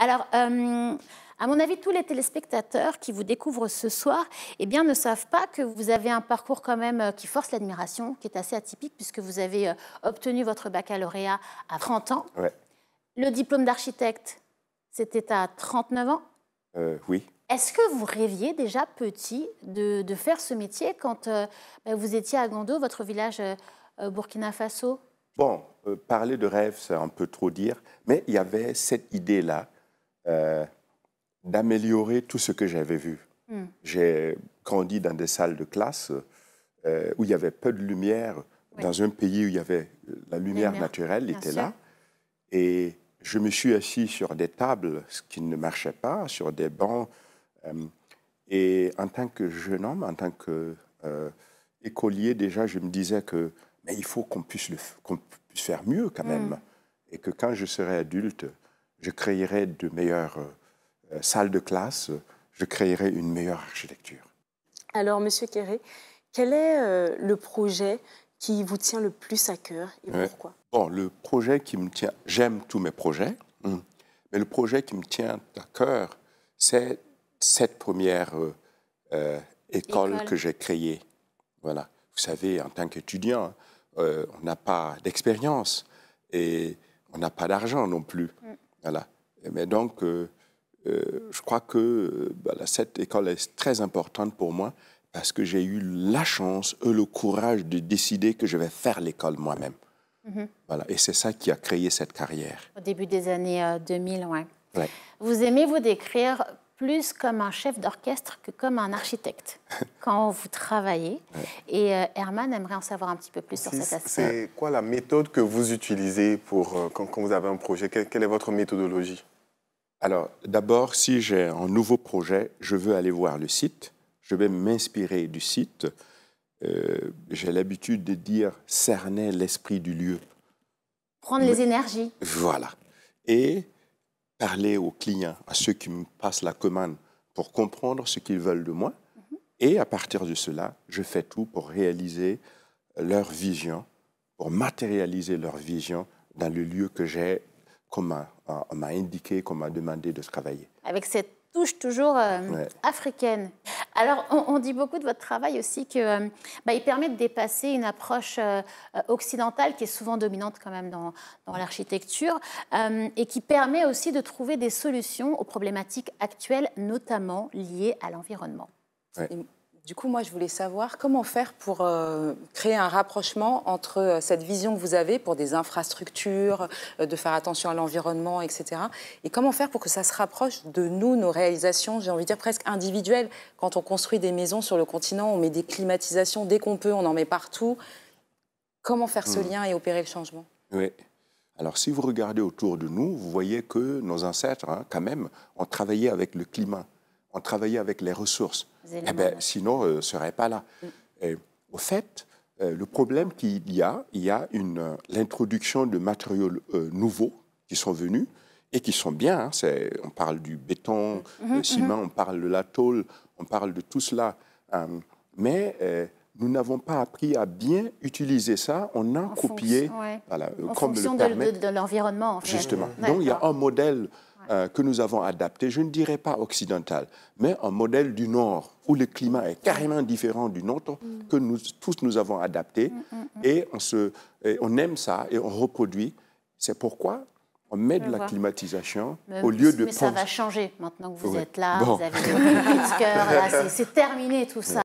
Alors, euh, à mon avis, tous les téléspectateurs qui vous découvrent ce soir eh bien, ne savent pas que vous avez un parcours quand même euh, qui force l'admiration, qui est assez atypique, puisque vous avez euh, obtenu votre baccalauréat à 30 ans. Le diplôme d'architecte, c'était à 39 ans Oui. Est-ce que vous rêviez déjà petit de, faire ce métier quand bah, vous étiez à Gando, votre village Burkina Faso Bon, parler de rêve, c'est un peu trop dire, mais il y avait cette idée-là euh, d'améliorer tout ce que j'avais vu. Hmm. J'ai grandi dans des salles de classe euh, où il y avait peu de lumière, dans un pays où il y avait euh, la lumière, naturelle était là. Et je me suis assis sur des tables, ce qui ne marchait pas, sur des bancs. et en tant que jeune homme, en tant que écolier, déjà, je me disais que mais il faut qu'on puisse, faire mieux quand hmm. même. Et que quand je serai adulte, je créerai de meilleures euh, salles de classe, je créerai une meilleure architecture. Alors, Monsieur Kéré, quel est euh, le projet qui vous tient le plus à cœur et pourquoi Bon, le projet qui me tient, j'aime tous mes projets, hein. mais le projet qui me tient à cœur, c'est cette première euh, école, que j'ai créée. Voilà. Vous savez, en tant qu'étudiant, on n'a pas d'expérience et on n'a pas d'argent non plus. Mm. Voilà. Mais donc, euh, euh, je crois que euh, cette école est très importante pour moi parce que j'ai eu la chance et le courage de décider que je vais faire l'école moi-même. Mhm. Voilà. Et c'est ça qui a créé cette carrière. Au début des années 2000, oui. Ouais. Vous aimez vous décrire plus comme un chef d'orchestre que comme un architecte quand vous travaillez. Et euh, Herman aimerait en savoir un petit peu plus sur cet aspect. C'est quoi la méthode que vous utilisez pour, euh, quand, vous avez un projet quelle, est votre méthodologie Alors, d'abord, si j'ai un nouveau projet, je veux aller voir le site. Je vais m'inspirer du site. Euh, j'ai l'habitude de dire cerner l'esprit du lieu. Prendre les énergies. Voilà. Et parler aux clients, à ceux qui me passent la commande, pour comprendre ce qu'ils veulent de moi. Et à partir de cela, je fais tout pour réaliser leur vision, pour matérialiser leur vision dans le lieu que j'ai, qu'on m'a indiqué, qu'on m'a demandé de travailler. Avec cette touche toujours euh, africaine. Alors, on, dit beaucoup de votre travail aussi que euh, bah, il permet de dépasser une approche euh, occidentale qui est souvent dominante quand même dans, l'architecture euh, et qui permet aussi de trouver des solutions aux problématiques actuelles, notamment liées à l'environnement. Du coup, moi, je voulais savoir comment faire pour euh, créer un rapprochement entre euh, cette vision que vous avez pour des infrastructures, euh, de faire attention à l'environnement, etc. Et comment faire pour que ça se rapproche de nous, nos réalisations, j'ai envie de dire presque individuelles. Quand on construit des maisons sur le continent, on met des climatisations dès qu'on peut, on en met partout. Comment faire ce hmm. lien et opérer le changement Oui. Alors, si vous regardez autour de nous, vous voyez que nos ancêtres, hein, quand même, ont travaillé avec le climat travailler avec les ressources. Eh ben, sinon, ne euh, serait pas là. Mm. au fait, euh, le problème qu'il y a, il y a euh, l'introduction de matériaux nouveaux qui sont venus et qui sont bien. Hein, c'est, on parle du béton, du mm. mm-hmm, mm-hmm. ciment, on parle de la tôle, on parle de tout cela. mais nous n'avons pas appris à bien utiliser ça. On a copié, la comme le de, de l'environnement. En fait. Justement. Donc il y a un modèle euh, que nous avons adapté, je ne dirais pas occidental, mais un modèle du Nord, où le climat est carrément différent du nôtre, que nous, tous nous avons adapté, mm, mm, mm. et, on se, on aime ça, et on reproduit. C'est pourquoi on met de la climatisation au lieu de... Mais ça va changer maintenant que vous êtes là, vous avez le cœur, c'est terminé tout ça.